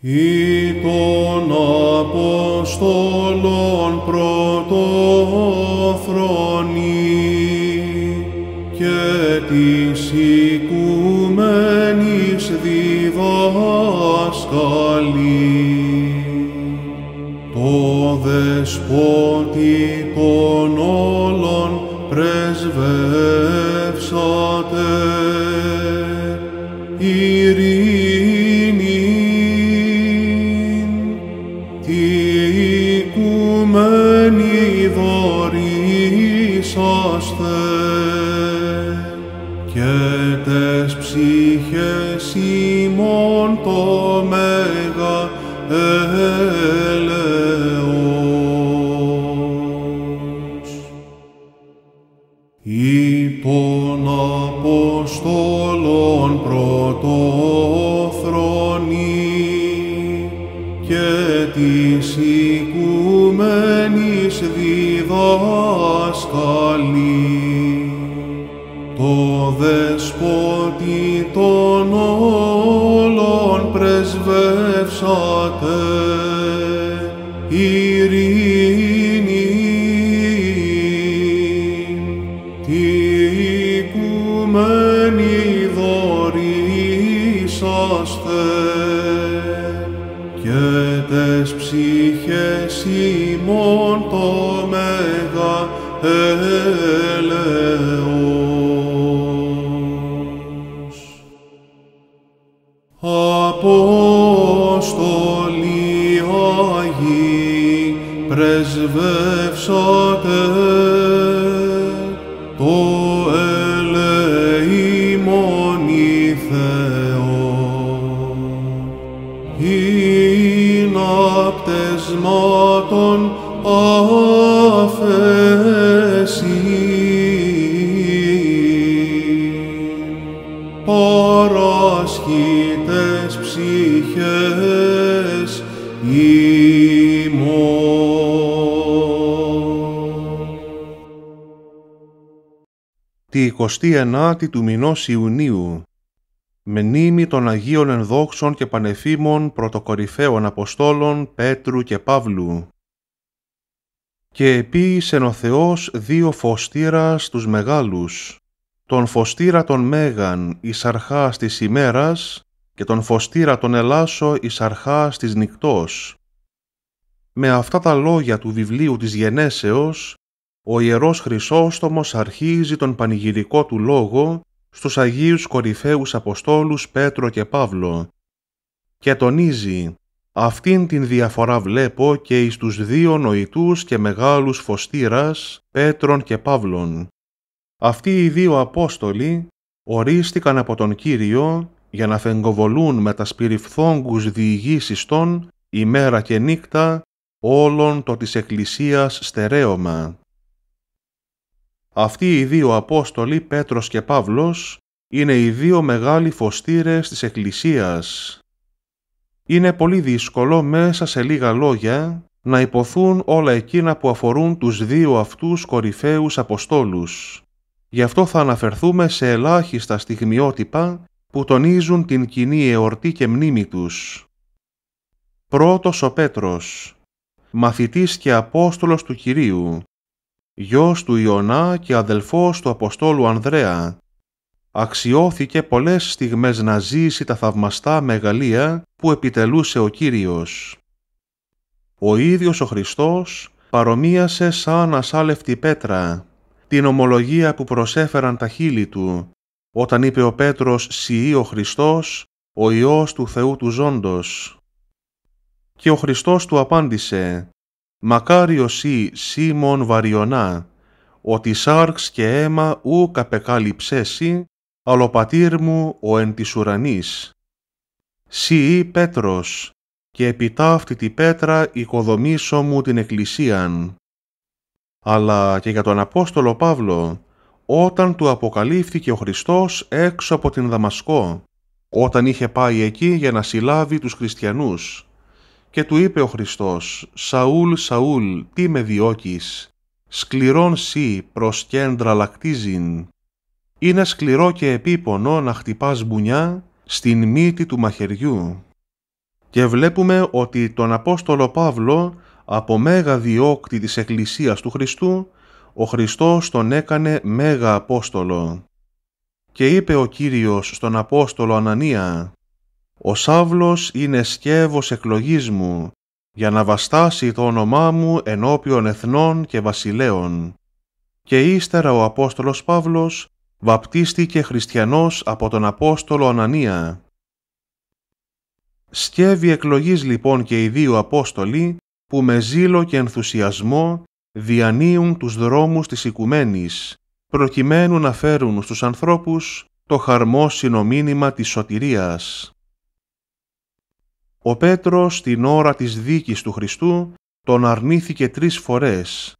Ή των Αποστολών πρωτόφρονη και της οικουμένης διδασκαλή. Το δεσπότη των και τες ψυχές ημών των e δεσμάτων αφέσι. Παρασκητές ψυχές ημών. Τη 29η του μηνός Ιουνίου με νήμη των Αγίων Ενδόξων και Πανεφήμων Πρωτοκορυφαίων Αποστόλων Πέτρου και Παύλου. Και επίησεν ο Θεός δύο φωστήρας τους μεγάλους, τον φωστήρα των Μέγαν εις αρχάς της ημέρας και τον φωστήρα των Ελάσο εις αρχάς της νυχτός. Με αυτά τα λόγια του βιβλίου της Γενέσεως, ο Ιερός Χρυσόστομος αρχίζει τον πανηγυρικό του λόγο στους Αγίους κορυφαίους Αποστόλους Πέτρο και Παύλο και τονίζει «Αυτήν την διαφορά βλέπω και εις τους δύο νοητούς και μεγάλους φωστήρας Πέτρων και Παύλων». Αυτοί οι δύο Απόστολοι ορίστηκαν από τον Κύριο για να φεγκοβολούν με τα σπυριφθόγκους διηγήσεις των ημέρα και νύχτα όλων το της Εκκλησίας στερέωμα. Αυτοί οι δύο Απόστολοι, Πέτρος και Παύλος, είναι οι δύο μεγάλοι φωστήρες της Εκκλησίας. Είναι πολύ δύσκολο μέσα σε λίγα λόγια να υποθούν όλα εκείνα που αφορούν τους δύο αυτούς κορυφαίους Αποστόλους. Γι' αυτό θα αναφερθούμε σε ελάχιστα στιγμιότυπα που τονίζουν την κοινή εορτή και μνήμη τους. Πρώτος ο Πέτρος, μαθητής και Απόστολος του Κυρίου, γιος του Ιωνά και αδελφός του Αποστόλου Ανδρέα. Αξιώθηκε πολλές στιγμές να ζήσει τα θαυμαστά μεγαλεία που επιτελούσε ο Κύριος. Ο ίδιος ο Χριστός παρομοίασε σαν ασάλευτη πέτρα, την ομολογία που προσέφεραν τα χείλη του, όταν είπε ο Πέτρος «Σιή ο Χριστός, ο Υιός του Θεού του Ζώντος». Και ο Χριστός του απάντησε «Μακάριο ή Σίμων βαριονά, ότι σάρξ και αίμα ου καπεκάλυψέσι, αλλοπατήρ μου ο εν της ουρανής. Σι Πέτρος, και αυτή τη πέτρα οικοδομήσω μου την εκκλησίαν. Αλλά και για τον Απόστολο Παύλο, όταν του αποκαλύφθηκε ο Χριστός έξω από την Δαμασκό, όταν είχε πάει εκεί για να συλλάβει τους χριστιανούς. Και του είπε ο Χριστός «Σαούλ, Σαούλ, τι με διώκεις, σκληρόν σύ προς κέντρα λακτίζειν. Είναι σκληρό και επίπονο να χτυπάς μπουνιά στην μύτη του μαχαιριού». Και βλέπουμε ότι τον Απόστολο Παύλο από μέγα διώκτη της Εκκλησίας του Χριστού, ο Χριστός τον έκανε μέγα Απόστολο. Και είπε ο Κύριος στον Απόστολο Ανανία ο Σάβλος είναι σκεύος εκλογής μου, για να βαστάσει το όνομά μου ενώπιον εθνών και βασιλέων. Και ύστερα ο Απόστολος Παύλος βαπτίστηκε χριστιανός από τον Απόστολο Ανανία. Σκεύη εκλογής λοιπόν και οι δύο Απόστολοι, που με ζήλο και ενθουσιασμό διανύουν τους δρόμους της οικουμένης, προκειμένου να φέρουν στους ανθρώπους το χαρμόσυνο μήνυμα της σωτηρίας. Ο Πέτρος την ώρα της δίκης του Χριστού τον αρνήθηκε τρεις φορές,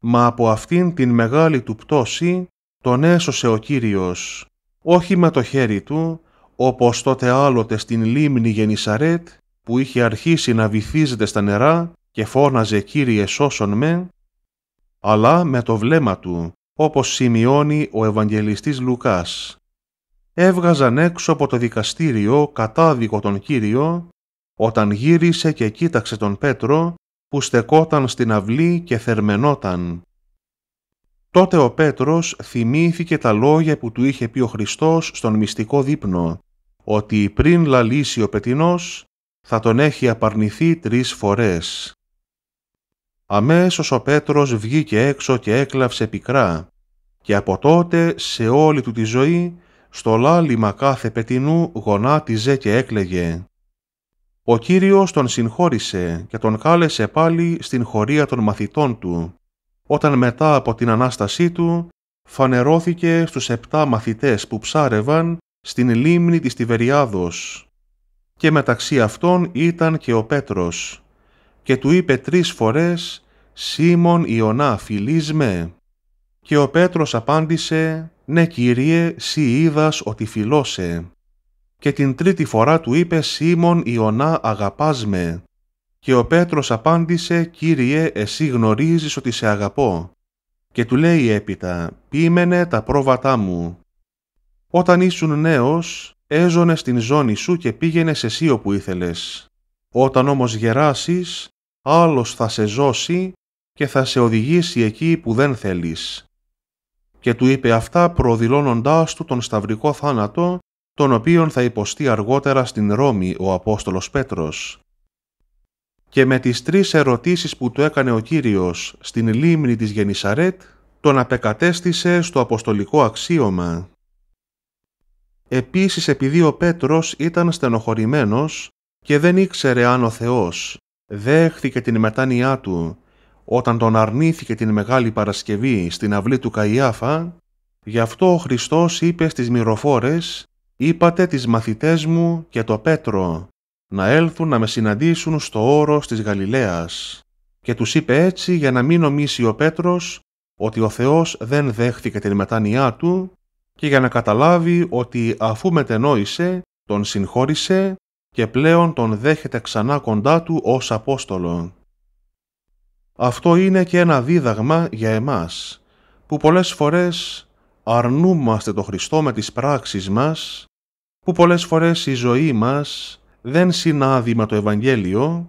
μα από αυτήν την μεγάλη του πτώση τον έσωσε ο Κύριος, όχι με το χέρι του, όπως τότε άλλοτε στην λίμνη Γενισαρέτ, που είχε αρχίσει να βυθίζεται στα νερά και φώναζε «Κύριε σώσον με», αλλά με το βλέμμα του, όπως σημειώνει ο Ευαγγελιστής Λουκάς. Έβγαζαν έξω από το δικαστήριο κατάδικο τον Κύριο όταν γύρισε και κοίταξε τον Πέτρο, που στεκόταν στην αυλή και θερμενόταν. Τότε ο Πέτρος θυμήθηκε τα λόγια που του είχε πει ο Χριστός στον μυστικό δείπνο, ότι πριν λαλήσει ο πετινός θα τον έχει απαρνηθεί τρεις φορές. Αμέσως ο Πέτρος βγήκε έξω και έκλαψε πικρά και από τότε σε όλη του τη ζωή στο λάλημα κάθε πετινού γονάτιζε και έκλεγε. Ο Κύριος τον συγχώρησε και τον κάλεσε πάλι στην χωρία των μαθητών του, όταν μετά από την Ανάστασή του φανερώθηκε στους επτά μαθητές που ψάρευαν στην λίμνη της Τιβεριάδος. Και μεταξύ αυτών ήταν και ο Πέτρος και του είπε τρεις φορές «Σίμων Ιωνά φιλείς με». Και ο Πέτρος απάντησε «Ναι Κύριε, σύ είδας ότι φιλώσε» και την τρίτη φορά του είπε «Σίμων Ιωνά αγαπάς με». Και ο Πέτρος απάντησε «Κύριε, εσύ γνωρίζεις ότι σε αγαπώ». Και του λέει έπειτα «Πήμενε τα πρόβατά μου». Όταν ήσουν νέος, έζωνε στην ζώνη σου και πήγαινες εσύ όπου ήθελες. Όταν όμως γεράσεις, άλλος θα σε ζώσει και θα σε οδηγήσει εκεί που δεν θέλεις. Και του είπε αυτά προδηλώνοντάς του τον σταυρικό θάνατο τον οποίον θα υποστεί αργότερα στην Ρώμη ο Απόστολος Πέτρος. Και με τις τρεις ερωτήσεις που του έκανε ο Κύριος στην λίμνη της Γενισαρέτ, τον απεκατέστησε στο αποστολικό αξίωμα. Επίσης επειδή ο Πέτρος ήταν στενοχωρημένος και δεν ήξερε αν ο Θεός δέχθηκε την μετάνοιά του όταν τον αρνήθηκε την Μεγάλη Παρασκευή στην αυλή του Καϊάφα, γι' αυτό ο Χριστός είπε στις μυροφόρες είπατε τις μαθητές μου και το Πέτρο να έλθουν να με συναντήσουν στο όρος της Γαλιλαίας και τους είπε έτσι για να μην νομίσει ο Πέτρος ότι ο Θεός δεν δέχθηκε την μετάνοιά του και για να καταλάβει ότι αφού μετενόησε, τον συγχώρησε και πλέον τον δέχεται ξανά κοντά του ως Απόστολο. Αυτό είναι και ένα δίδαγμα για εμάς, που πολλές φορές αρνούμαστε το Χριστό με τις πράξεις μας που πολλές φορές η ζωή μας δεν συνάδει με το Ευαγγέλιο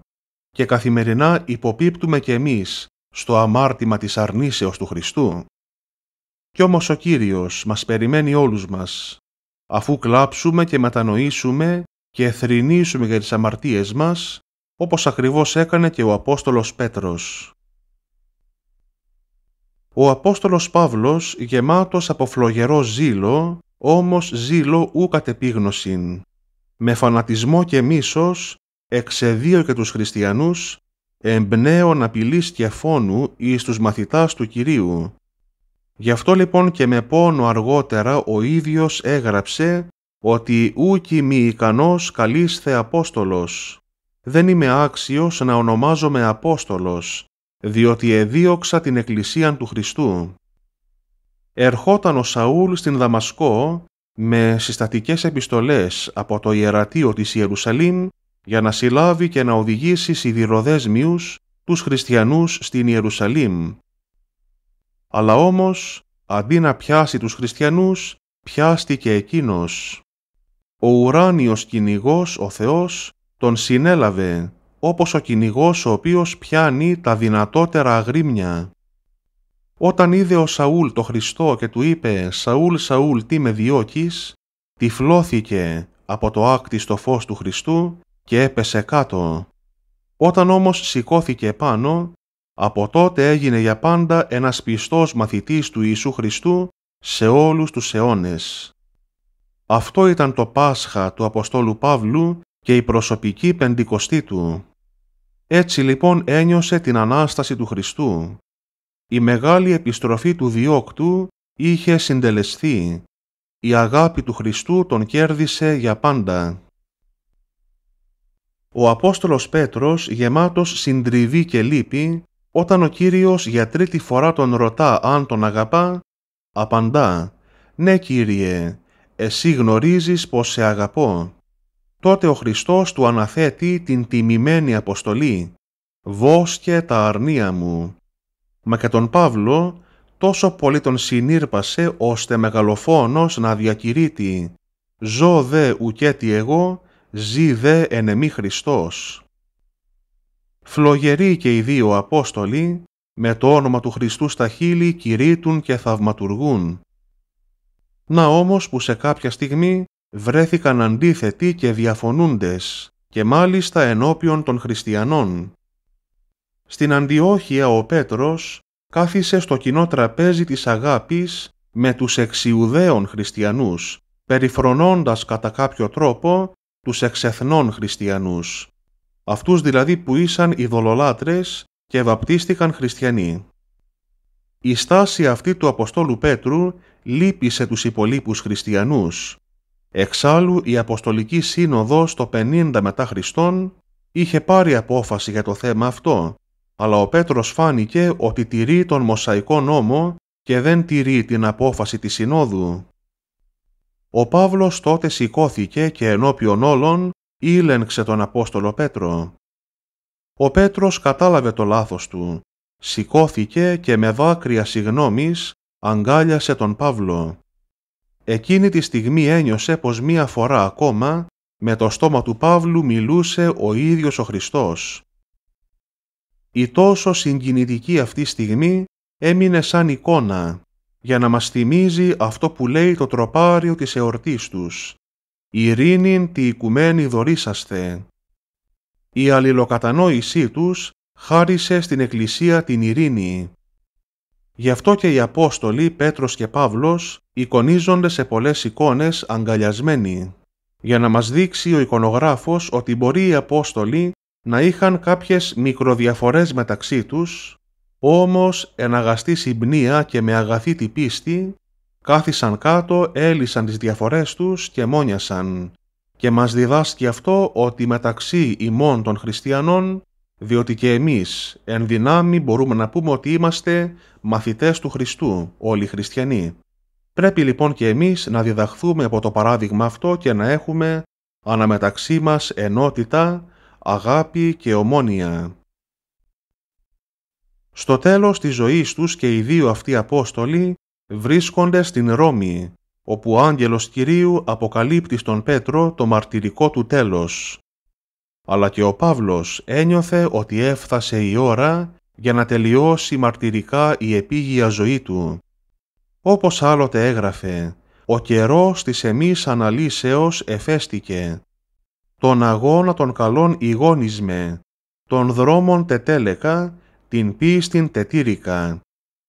και καθημερινά υποπίπτουμε κι εμείς στο αμάρτημα της αρνήσεως του Χριστού. Κι όμως ο Κύριος μας περιμένει όλους μας, αφού κλάψουμε και μετανοήσουμε και θρηνήσουμε για τις αμαρτίες μας, όπως ακριβώς έκανε και ο Απόστολος Πέτρος. Ο Απόστολος Παύλος, γεμάτος από φλογερό ζήλο, όμως ζήλο ου κατεπίγνωσιν. Με φανατισμό και μίσος, εξεδίω και τους χριστιανούς, εμπνεώ να και φόνου εις τους μαθητάς του Κυρίου. Γι' αυτό λοιπόν και με πόνο αργότερα ο ίδιος έγραψε ότι ούκι μη ικανός καλείσθε Απόστολος. Δεν είμαι άξιος να ονομάζομαι Απόστολος, διότι εδίωξα την Εκκλησίαν του Χριστού ερχόταν ο Σαούλ στην Δαμασκό με συστατικές επιστολές από το ιερατείο της Ιερουσαλήμ για να συλλάβει και να οδηγήσει σιδηροδέσμιους τους χριστιανούς στην Ιερουσαλήμ. Αλλά όμως, αντί να πιάσει τους χριστιανούς, πιάστηκε εκείνος. Ο ουράνιος κυνηγός ο Θεός, τον συνέλαβε, όπως ο κυνηγός ο οποίος πιάνει τα δυνατότερα αγρίμια. Όταν είδε ο Σαούλ το Χριστό και του είπε «Σαούλ, Σαούλ, τι με διώκεις» τυφλώθηκε από το άκτιστο στο φως του Χριστού και έπεσε κάτω. Όταν όμως σηκώθηκε πάνω, από τότε έγινε για πάντα ένας πιστός μαθητής του Ιησού Χριστού σε όλους τους αιώνες. Αυτό ήταν το Πάσχα του Αποστόλου Παύλου και η προσωπική πεντηκοστή του. Έτσι λοιπόν ένιωσε την Ανάσταση του Χριστού. Η μεγάλη επιστροφή του διώκτου είχε συντελεστεί. Η αγάπη του Χριστού τον κέρδισε για πάντα. Ο Απόστολος Πέτρος, γεμάτος συντριβή και λύπη, όταν ο Κύριος για τρίτη φορά τον ρωτά αν τον αγαπά, απαντά «Ναι, Κύριε, εσύ γνωρίζεις πως σε αγαπώ». Τότε ο Χριστός του αναθέτει την τιμημένη αποστολή «Βόσκε τα αρνία μου». Μα και τον Παύλο τόσο πολύ τον συνήρπασε ώστε μεγαλοφόνος να διακηρύττει «Ζω δε ουκέτη εγώ, ζει δε εν εμή Χριστός». Φλογεροί και οι δύο Απόστολοι με το όνομα του Χριστού στα χείλη κηρύττουν και θαυματουργούν. Να όμως που σε κάποια στιγμή βρέθηκαν αντίθετοι και διαφωνούντες και μάλιστα ενώπιον των χριστιανών. Στην Αντιόχεια ο Πέτρος κάθισε στο κοινό τραπέζι της αγάπης με τους εξιουδαίων χριστιανούς, περιφρονώντας κατά κάποιο τρόπο τους εξεθνών χριστιανούς, αυτούς δηλαδή που ήσαν ειδωλολάτρες και βαπτίστηκαν χριστιανοί. Η στάση αυτή του Αποστόλου Πέτρου λύπησε τους υπολείπους χριστιανούς. Εξάλλου η Αποστολική Σύνοδος το 50 μετά Χριστόν είχε πάρει απόφαση για το θέμα αυτό αλλά ο Πέτρος φάνηκε ότι τηρεί τον Μωσαϊκό νόμο και δεν τηρεί την απόφαση της Συνόδου. Ο Παύλος τότε σηκώθηκε και ενώπιον όλων ήλενξε τον Απόστολο Πέτρο. Ο Πέτρος κατάλαβε το λάθος του, σηκώθηκε και με δάκρυα συγνώμης αγκάλιασε τον Παύλο. Εκείνη τη στιγμή ένιωσε πως μία φορά ακόμα με το στόμα του Παύλου μιλούσε ο ίδιος ο Χριστός. Η τόσο συγκινητική αυτή στιγμή έμεινε σαν εικόνα για να μας θυμίζει αυτό που λέει το τροπάριο της εορτής τους «Ειρήνην τη οικουμένη δωρήσαστε». Η αλληλοκατανόησή τους χάρισε στην Εκκλησία την ειρήνη. Γι' αυτό και οι Απόστολοι Πέτρος και Παύλος εικονίζονται σε πολλές εικόνες αγκαλιασμένοι, για να μας δείξει ο εικονογράφος ότι μπορεί οι Απόστολοι να είχαν κάποιες μικροδιαφορές μεταξύ τους, όμως αγαστή συμπνία και με αγαθή πίστη, κάθισαν κάτω, έλυσαν τις διαφορές τους και μόνιασαν. Και μας διδάσκει αυτό ότι μεταξύ ημών των χριστιανών, διότι και εμείς εν δυνάμει μπορούμε να πούμε ότι είμαστε μαθητές του Χριστού, όλοι οι χριστιανοί. Πρέπει λοιπόν και εμείς να διδαχθούμε από το παράδειγμα αυτό και να έχουμε αναμεταξύ μας ενότητα αγάπη και ομόνια. Στο τέλος της ζωής τους και οι δύο αυτοί Απόστολοι βρίσκονται στην Ρώμη, όπου ο άγγελος Κυρίου αποκαλύπτει στον Πέτρο το μαρτυρικό του τέλος. Αλλά και ο Παύλος ένιωθε ότι έφτασε η ώρα για να τελειώσει μαρτυρικά η επίγεια ζωή του. Όπως άλλοτε έγραφε, «Ο καιρός της εμείς αναλύσεως εφέστηκε τον αγώνα των καλών ηγόνισμέ, Τον δρόμον τετέλεκα, την πίστην τετήρικα.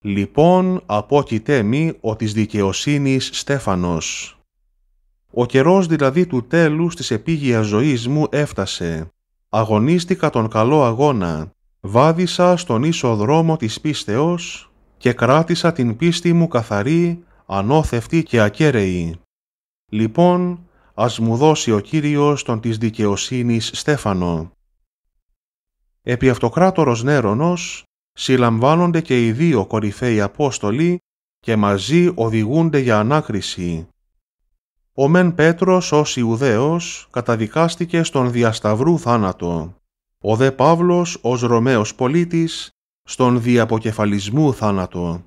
Λοιπόν απόκειτέ μη ο της δικαιοσύνης Στέφανος. Ο καιρός δηλαδή του τέλους της επίγειας ζωής μου έφτασε. Αγωνίστηκα τον καλό αγώνα, βάδισα στον ίσο δρόμο της πίστεως και κράτησα την πίστη μου καθαρή, ανώθευτη και ακέραιη. Λοιπόν, ας μου δώσει ο Κύριος τον της δικαιοσύνης Στέφανο. Επί αυτοκράτορος Νέρονος συλλαμβάνονται και οι δύο κορυφαίοι Απόστολοι και μαζί οδηγούνται για ανάκριση. Ο Μεν Πέτρος ως Ιουδαίος καταδικάστηκε στον διασταυρού θάνατο. Ο Δε Παύλος ως Ρωμαίος πολίτης στον διαποκεφαλισμού θάνατο.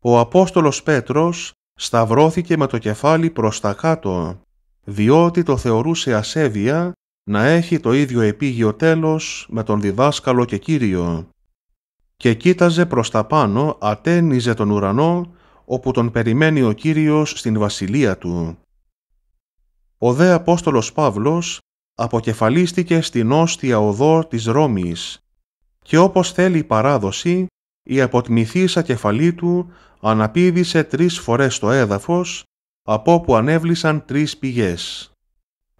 Ο Απόστολος Πέτρος σταυρώθηκε με το κεφάλι προς τα κάτω διότι το θεωρούσε ασέβεια να έχει το ίδιο επίγειο τέλος με τον διδάσκαλο και Κύριο. Και κοίταζε προς τα πάνω, ατένιζε τον ουρανό, όπου τον περιμένει ο Κύριος στην βασιλεία του. Ο δε Απόστολος Παύλος αποκεφαλίστηκε στην όστια οδό της Ρώμης και όπως θέλει η παράδοση, η αποτμηθής κεφαλή του αναπήδησε τρεις φορές το έδαφος από όπου ανέβλησαν τρεις πηγές.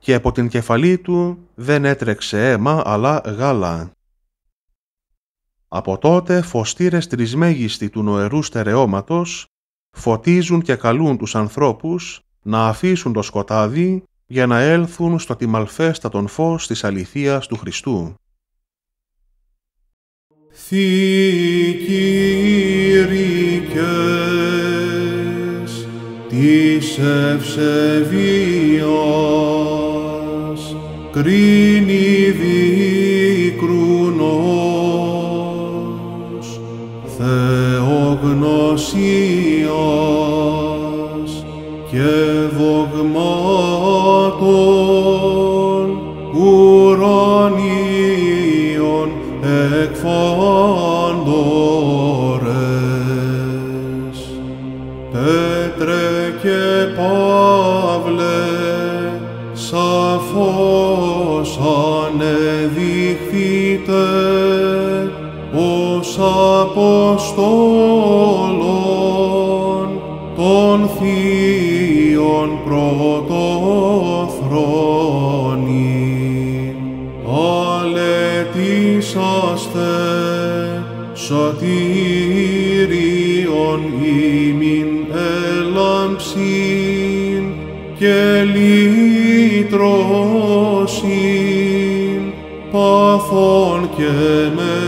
Και από την κεφαλή του δεν έτρεξε αίμα αλλά γάλα. Από τότε φωστήρες τρισμέγιστοι του νοερού στερεώματος φωτίζουν και καλούν τους ανθρώπους να αφήσουν το σκοτάδι για να έλθουν στο τιμαλφέστατον φως της αληθείας του Χριστού της ευσεβίας κρίνει των θείων πρωτοθρόνη. σαστέ, σωτήριον ημιν έλαμψην και λύτρωσιν παθών και με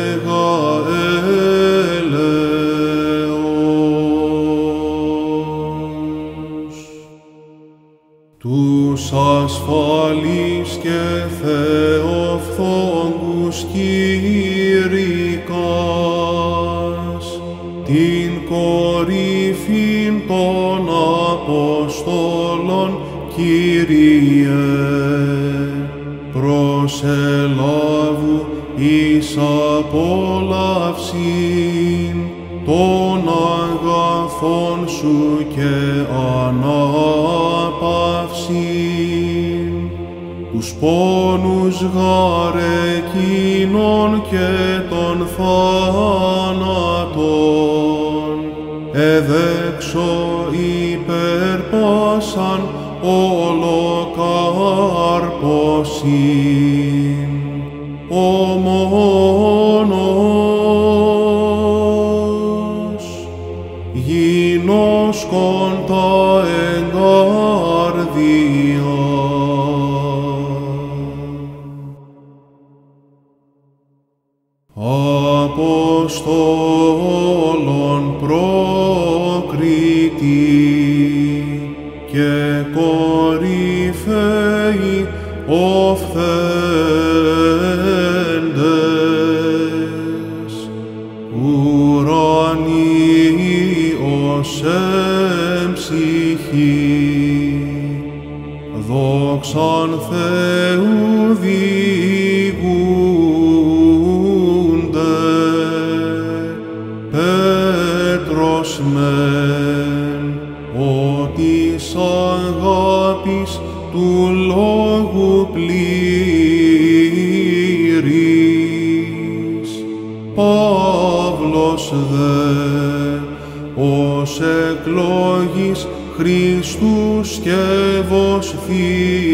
ασφαλής και θεοφθόγκους Κυρικάς, την κορυφή των Αποστόλων Κύριε, προσελάβου εις απολαύσιν, των αγαθών σου και ανάγκη. τους πόνους γαρεκίνων και των θάνατων. Εδέξω υπερπάσαν ολοκαρπόσιν. Ομο Υιός εμψυχή. Δόξαν Θεού Ευός Θείον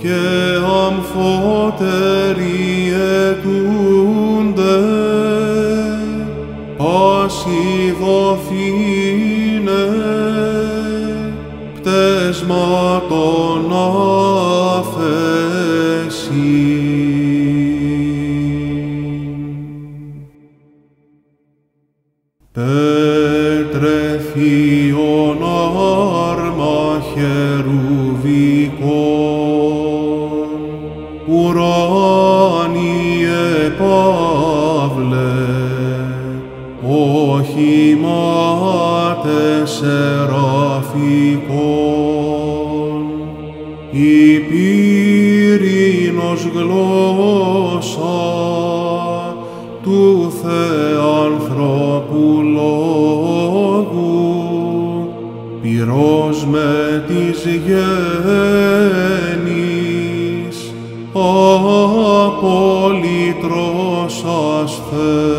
και αμφότερ Παύλε, όχι μάτε σεραφικών, η πύρινος γλώσσα του Θεανθρώπου Λόγου, πυρός με της γέννης, από feu.